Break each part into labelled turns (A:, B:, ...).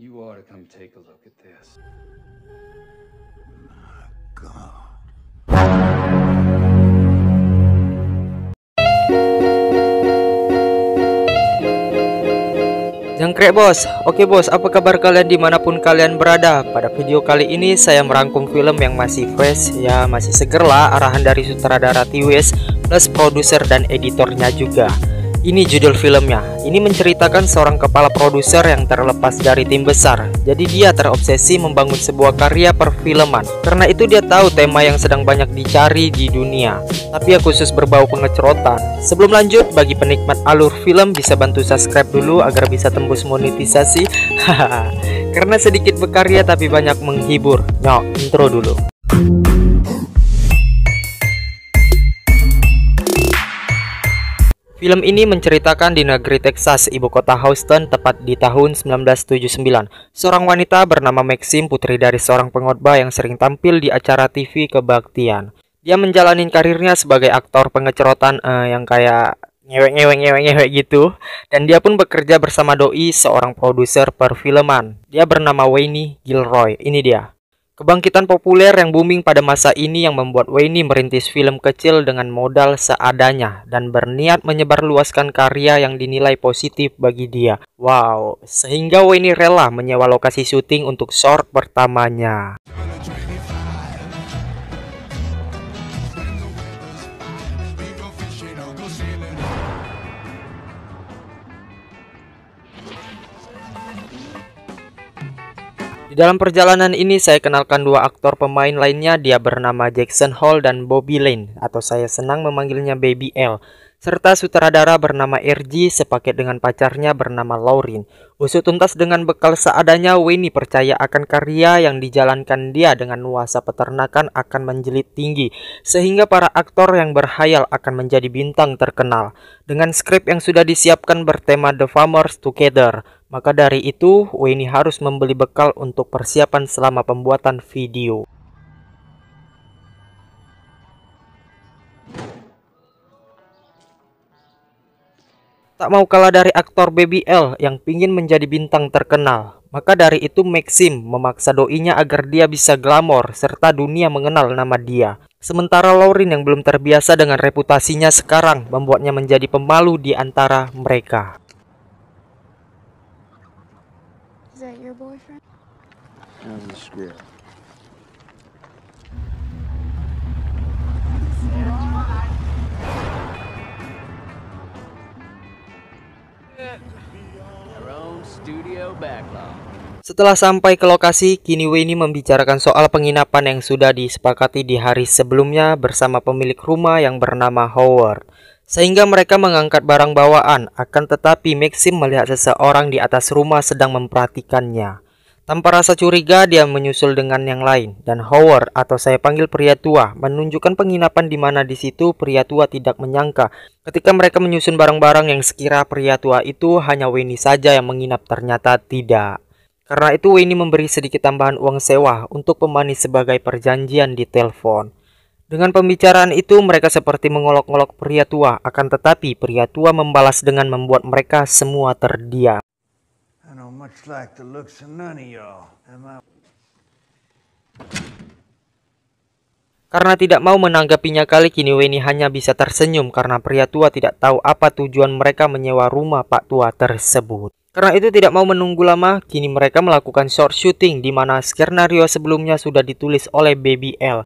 A: You ought to come take a look at this. My God. Jangkrik bos, oke bos apa kabar kalian dimanapun kalian berada Pada video kali ini saya merangkum film yang masih fresh Ya masih seger lah arahan dari sutradara Tiwis plus produser dan editornya juga ini judul filmnya. Ini menceritakan seorang kepala produser yang terlepas dari tim besar. Jadi dia terobsesi membangun sebuah karya perfilman. Karena itu dia tahu tema yang sedang banyak dicari di dunia. Tapi ya khusus berbau pengecerotan. Sebelum lanjut, bagi penikmat alur film bisa bantu subscribe dulu agar bisa tembus monetisasi. Karena sedikit berkarya tapi banyak menghibur. Nyok, intro dulu. Film ini menceritakan di negeri Texas, ibu kota Houston, tepat di tahun 1979. Seorang wanita bernama Maxim, putri dari seorang pengotbah yang sering tampil di acara TV kebaktian. Dia menjalani karirnya sebagai aktor pengecerotan uh, eh, yang kayak ngewek-ngewek-ngewek-ngewek gitu. Dan dia pun bekerja bersama Doi, seorang produser perfilman. Dia bernama Wayne Gilroy. Ini dia. Kebangkitan populer yang booming pada masa ini yang membuat Wayne merintis film kecil dengan modal seadanya dan berniat menyebarluaskan karya yang dinilai positif bagi dia. Wow, sehingga Wayne rela menyewa lokasi syuting untuk short pertamanya. Di dalam perjalanan ini saya kenalkan dua aktor pemain lainnya, dia bernama Jackson Hall dan Bobby Lane atau saya senang memanggilnya Baby L. Serta sutradara bernama RG sepaket dengan pacarnya bernama Lauren. Usut tuntas dengan bekal seadanya, Winnie percaya akan karya yang dijalankan dia dengan nuansa peternakan akan menjelit tinggi, sehingga para aktor yang berhayal akan menjadi bintang terkenal. Dengan skrip yang sudah disiapkan bertema The Farmers Together, maka dari itu, Weni harus membeli bekal untuk persiapan selama pembuatan video. Tak mau kalah dari aktor BBL yang pingin menjadi bintang terkenal. Maka dari itu Maxim memaksa doinya agar dia bisa glamor serta dunia mengenal nama dia. Sementara Lauren yang belum terbiasa dengan reputasinya sekarang membuatnya menjadi pemalu di antara mereka. Is that your boyfriend? That was a script. Setelah sampai ke lokasi, kini Winnie membicarakan soal penginapan yang sudah disepakati di hari sebelumnya bersama pemilik rumah yang bernama Howard sehingga mereka mengangkat barang bawaan, akan tetapi Maxim melihat seseorang di atas rumah sedang memperhatikannya. Tanpa rasa curiga, dia menyusul dengan yang lain, dan Howard atau saya panggil pria tua menunjukkan penginapan di mana di situ pria tua tidak menyangka ketika mereka menyusun barang-barang yang sekira pria tua itu hanya Winnie saja yang menginap ternyata tidak. Karena itu Winnie memberi sedikit tambahan uang sewa untuk pemanis sebagai perjanjian di telepon. Dengan pembicaraan itu, mereka seperti mengolok-olok pria tua, akan tetapi pria tua membalas dengan membuat mereka semua terdiam. Karena tidak mau menanggapinya kali kini Weni hanya bisa tersenyum karena pria tua tidak tahu apa tujuan mereka menyewa rumah pak tua tersebut. Karena itu tidak mau menunggu lama, kini mereka melakukan short shooting di mana skenario sebelumnya sudah ditulis oleh Baby L.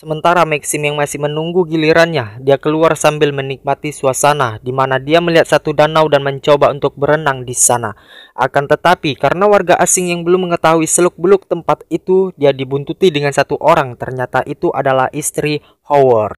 A: Sementara Maxim yang masih menunggu gilirannya, dia keluar sambil menikmati suasana, di mana dia melihat satu danau dan mencoba untuk berenang di sana. Akan tetapi, karena warga asing yang belum mengetahui seluk-beluk tempat itu, dia dibuntuti dengan satu orang. Ternyata itu adalah istri Howard.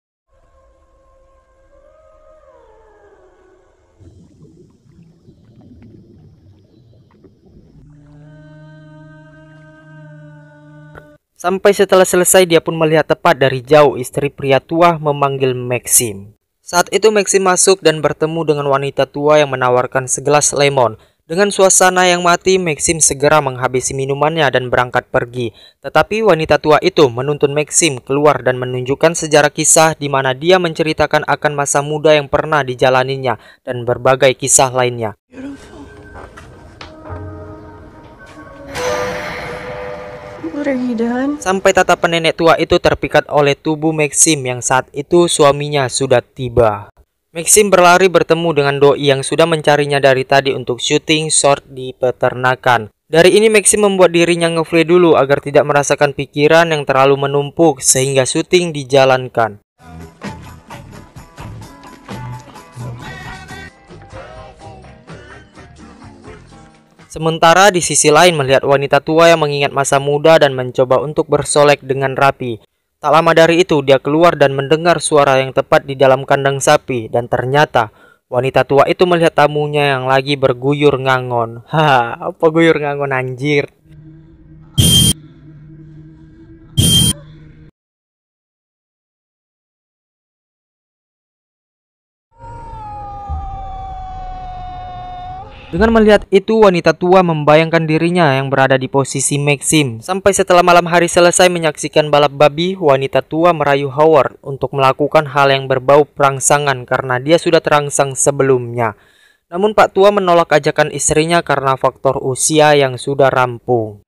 A: Sampai setelah selesai dia pun melihat tepat dari jauh istri pria tua memanggil Maxim. Saat itu Maxim masuk dan bertemu dengan wanita tua yang menawarkan segelas lemon. Dengan suasana yang mati, Maxim segera menghabisi minumannya dan berangkat pergi. Tetapi wanita tua itu menuntun Maxim keluar dan menunjukkan sejarah kisah di mana dia menceritakan akan masa muda yang pernah dijalaninya dan berbagai kisah lainnya. Beautiful. Sampai tatapan nenek tua itu terpikat oleh tubuh Maxim yang saat itu suaminya sudah tiba. Maxim berlari bertemu dengan Doi yang sudah mencarinya dari tadi untuk syuting short di peternakan. Dari ini Maxim membuat dirinya ngeflay dulu agar tidak merasakan pikiran yang terlalu menumpuk sehingga syuting dijalankan. Sementara di sisi lain melihat wanita tua yang mengingat masa muda dan mencoba untuk bersolek dengan rapi. Tak lama dari itu dia keluar dan mendengar suara yang tepat di dalam kandang sapi dan ternyata wanita tua itu melihat tamunya yang lagi berguyur ngangon. Haha, apa guyur ngangon anjir? Dengan melihat itu, wanita tua membayangkan dirinya yang berada di posisi Maxim. Sampai setelah malam hari selesai menyaksikan balap babi, wanita tua merayu Howard untuk melakukan hal yang berbau perangsangan karena dia sudah terangsang sebelumnya. Namun Pak Tua menolak ajakan istrinya karena faktor usia yang sudah rampung.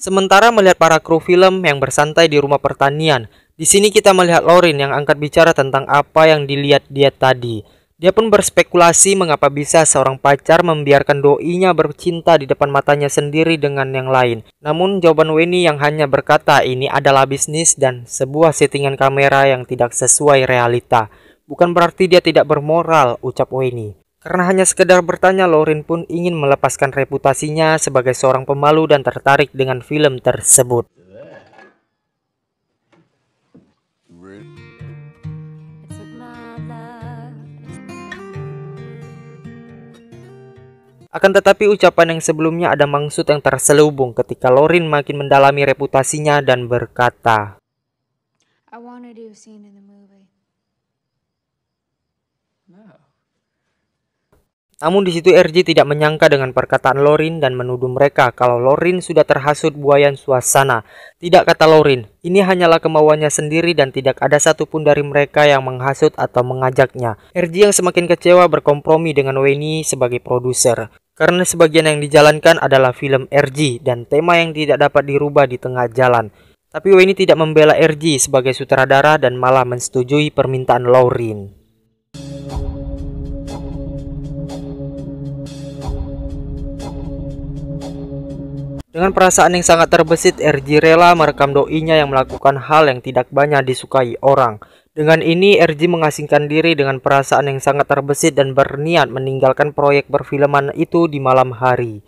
A: Sementara melihat para kru film yang bersantai di rumah pertanian, di sini kita melihat Lauren yang angkat bicara tentang apa yang dilihat dia tadi. Dia pun berspekulasi mengapa bisa seorang pacar membiarkan doinya bercinta di depan matanya sendiri dengan yang lain. Namun jawaban Weni yang hanya berkata ini adalah bisnis dan sebuah settingan kamera yang tidak sesuai realita. Bukan berarti dia tidak bermoral, ucap Weni. Karena hanya sekedar bertanya, Lauren pun ingin melepaskan reputasinya sebagai seorang pemalu dan tertarik dengan film tersebut. Akan tetapi ucapan yang sebelumnya ada maksud yang terselubung ketika Lorin makin mendalami reputasinya dan berkata, I want to do a scene in the movie. No. Namun di situ RJ tidak menyangka dengan perkataan Lorin dan menuduh mereka kalau Lorin sudah terhasut buayan suasana. Tidak kata Lorin, ini hanyalah kemauannya sendiri dan tidak ada satupun dari mereka yang menghasut atau mengajaknya. RJ yang semakin kecewa berkompromi dengan Weni sebagai produser. Karena sebagian yang dijalankan adalah film RG dan tema yang tidak dapat dirubah di tengah jalan. Tapi Weni tidak membela RG sebagai sutradara dan malah menyetujui permintaan Lorin. Dengan perasaan yang sangat terbesit, RG rela merekam doinya yang melakukan hal yang tidak banyak disukai orang. Dengan ini, RG mengasingkan diri dengan perasaan yang sangat terbesit dan berniat meninggalkan proyek perfilman itu di malam hari.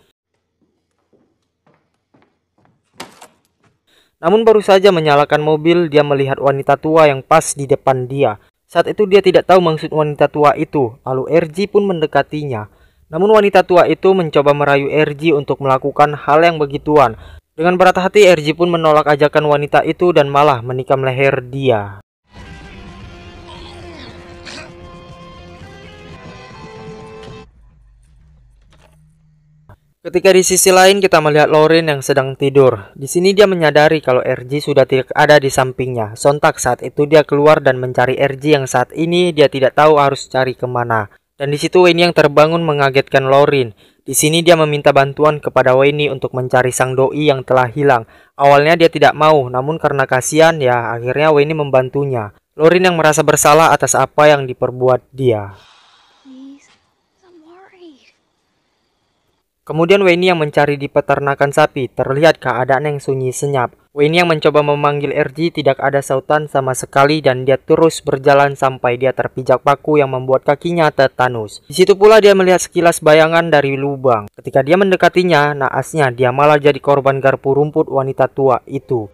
A: Namun baru saja menyalakan mobil, dia melihat wanita tua yang pas di depan dia. Saat itu dia tidak tahu maksud wanita tua itu, lalu RG pun mendekatinya. Namun wanita tua itu mencoba merayu RG untuk melakukan hal yang begituan. Dengan berat hati RG pun menolak ajakan wanita itu dan malah menikam leher dia. Ketika di sisi lain kita melihat Lauren yang sedang tidur. Di sini dia menyadari kalau RG sudah tidak ada di sampingnya. Sontak saat itu dia keluar dan mencari RG yang saat ini dia tidak tahu harus cari kemana. Dan di situ Weni yang terbangun mengagetkan Lorin. Di sini dia meminta bantuan kepada Weni untuk mencari sang doi yang telah hilang. Awalnya dia tidak mau, namun karena kasihan ya akhirnya Weni membantunya. Lorin yang merasa bersalah atas apa yang diperbuat dia. Kemudian Weni yang mencari di peternakan sapi, terlihat keadaan yang sunyi senyap. Wayne yang mencoba memanggil RG tidak ada sautan sama sekali dan dia terus berjalan sampai dia terpijak paku yang membuat kakinya tetanus. Di situ pula dia melihat sekilas bayangan dari lubang. Ketika dia mendekatinya, naasnya dia malah jadi korban garpu rumput wanita tua itu.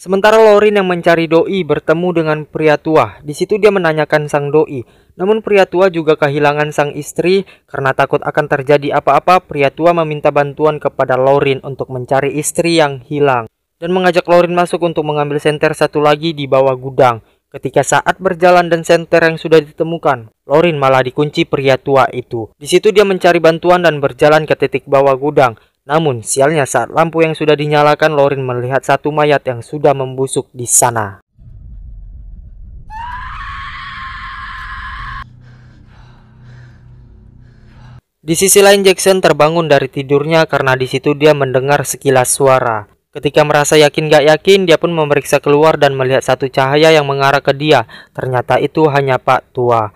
A: Sementara Lorin yang mencari doi bertemu dengan pria tua. Di situ dia menanyakan sang doi. Namun pria tua juga kehilangan sang istri karena takut akan terjadi apa-apa. Pria tua meminta bantuan kepada Lorin untuk mencari istri yang hilang dan mengajak Lorin masuk untuk mengambil senter satu lagi di bawah gudang. Ketika saat berjalan dan senter yang sudah ditemukan, Lorin malah dikunci pria tua itu. Di situ dia mencari bantuan dan berjalan ke titik bawah gudang. Namun sialnya saat lampu yang sudah dinyalakan Lorin melihat satu mayat yang sudah membusuk di sana. Di sisi lain Jackson terbangun dari tidurnya karena di situ dia mendengar sekilas suara. Ketika merasa yakin gak yakin, dia pun memeriksa keluar dan melihat satu cahaya yang mengarah ke dia. Ternyata itu hanya Pak Tua.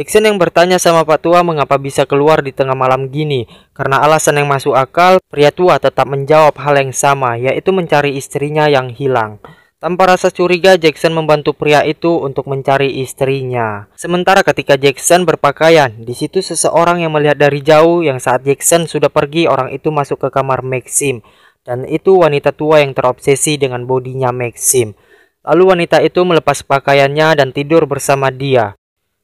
A: Jackson yang bertanya sama Pak Tua mengapa bisa keluar di tengah malam gini. Karena alasan yang masuk akal, pria tua tetap menjawab hal yang sama, yaitu mencari istrinya yang hilang. Tanpa rasa curiga, Jackson membantu pria itu untuk mencari istrinya. Sementara ketika Jackson berpakaian, di situ seseorang yang melihat dari jauh yang saat Jackson sudah pergi, orang itu masuk ke kamar Maxim. Dan itu wanita tua yang terobsesi dengan bodinya Maxim. Lalu wanita itu melepas pakaiannya dan tidur bersama dia.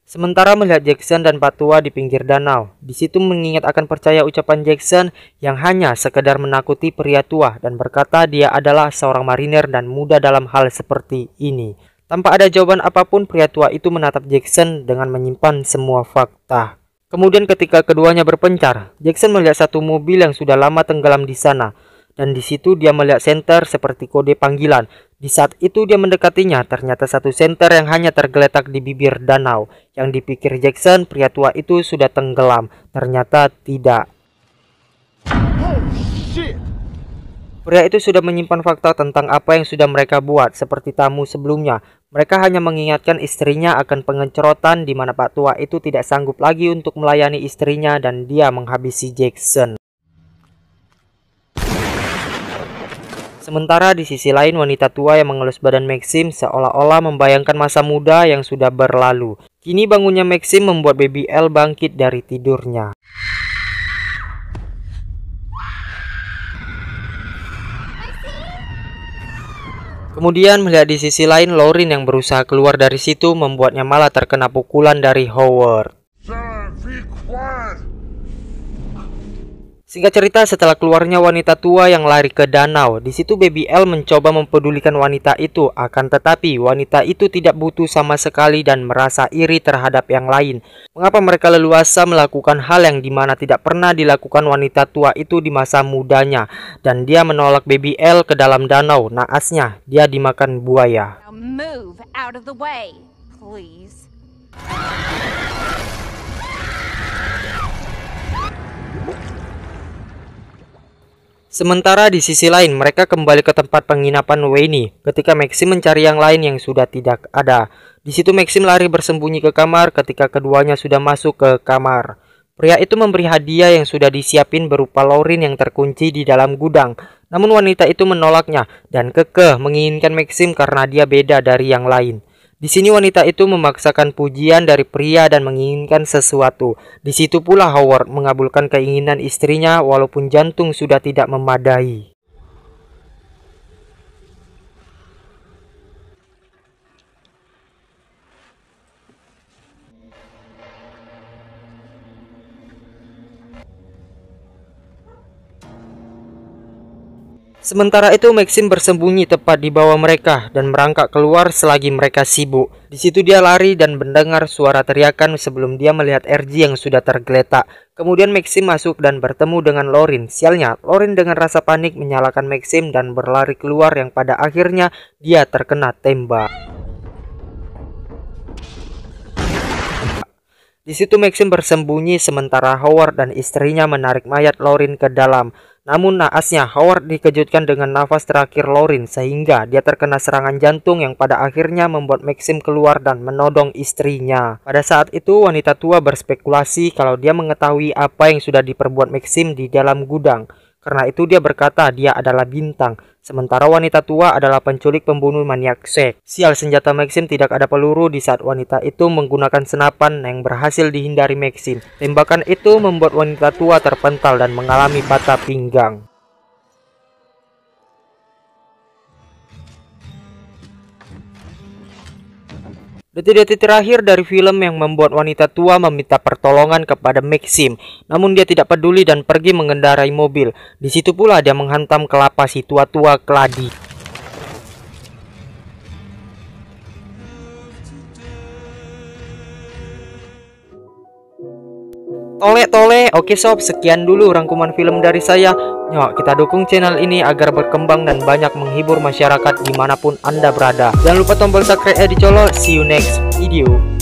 A: Sementara melihat Jackson dan Patua di pinggir danau, di situ mengingat akan percaya ucapan Jackson yang hanya sekedar menakuti pria tua dan berkata dia adalah seorang marinir dan muda dalam hal seperti ini. Tanpa ada jawaban apapun, pria tua itu menatap Jackson dengan menyimpan semua fakta. Kemudian ketika keduanya berpencar, Jackson melihat satu mobil yang sudah lama tenggelam di sana dan di situ dia melihat senter seperti kode panggilan. Di saat itu dia mendekatinya, ternyata satu senter yang hanya tergeletak di bibir danau. Yang dipikir Jackson, pria tua itu sudah tenggelam. Ternyata tidak. Pria itu sudah menyimpan fakta tentang apa yang sudah mereka buat, seperti tamu sebelumnya. Mereka hanya mengingatkan istrinya akan pengencerotan di mana Pak Tua itu tidak sanggup lagi untuk melayani istrinya dan dia menghabisi Jackson. Sementara di sisi lain wanita tua yang mengelus badan Maxim seolah-olah membayangkan masa muda yang sudah berlalu. Kini bangunnya Maxim membuat baby L bangkit dari tidurnya. Kemudian melihat di sisi lain Lauren yang berusaha keluar dari situ membuatnya malah terkena pukulan dari Howard. Sir, be quiet. Singkat cerita, setelah keluarnya wanita tua yang lari ke danau, di situ Baby L mencoba mempedulikan wanita itu. Akan tetapi, wanita itu tidak butuh sama sekali dan merasa iri terhadap yang lain. Mengapa mereka leluasa melakukan hal yang dimana tidak pernah dilakukan wanita tua itu di masa mudanya? Dan dia menolak Baby L ke dalam danau. Naasnya, dia dimakan buaya. Now move out of the way, please. Sementara di sisi lain, mereka kembali ke tempat penginapan Wayne ketika Maxim mencari yang lain yang sudah tidak ada. Di situ Maxim lari bersembunyi ke kamar ketika keduanya sudah masuk ke kamar. Pria itu memberi hadiah yang sudah disiapin berupa lorin yang terkunci di dalam gudang. Namun wanita itu menolaknya dan kekeh menginginkan Maxim karena dia beda dari yang lain. Di sini wanita itu memaksakan pujian dari pria dan menginginkan sesuatu. Di situ pula Howard mengabulkan keinginan istrinya walaupun jantung sudah tidak memadai. Sementara itu Maxim bersembunyi tepat di bawah mereka dan merangkak keluar selagi mereka sibuk. Di situ dia lari dan mendengar suara teriakan sebelum dia melihat RG yang sudah tergeletak. Kemudian Maxim masuk dan bertemu dengan Lorin. Sialnya, Lorin dengan rasa panik menyalakan Maxim dan berlari keluar yang pada akhirnya dia terkena tembak. Di situ Maxim bersembunyi sementara Howard dan istrinya menarik mayat Lorin ke dalam. Namun naasnya, Howard dikejutkan dengan nafas terakhir Lorin sehingga dia terkena serangan jantung yang pada akhirnya membuat Maxim keluar dan menodong istrinya. Pada saat itu, wanita tua berspekulasi kalau dia mengetahui apa yang sudah diperbuat Maxim di dalam gudang. Karena itu dia berkata dia adalah bintang, sementara wanita tua adalah penculik pembunuh maniak seks. Sial senjata Maxim tidak ada peluru di saat wanita itu menggunakan senapan yang berhasil dihindari Maxim. Tembakan itu membuat wanita tua terpental dan mengalami patah pinggang. Detik-detik terakhir dari film yang membuat wanita tua meminta pertolongan kepada Maxim, namun dia tidak peduli dan pergi mengendarai mobil. Di situ pula dia menghantam kelapa si tua-tua keladi. Tole tole, oke sob, sekian dulu rangkuman film dari saya. Yuk kita dukung channel ini agar berkembang dan banyak menghibur masyarakat dimanapun anda berada Jangan lupa tombol subscribe ya dicolok See you next video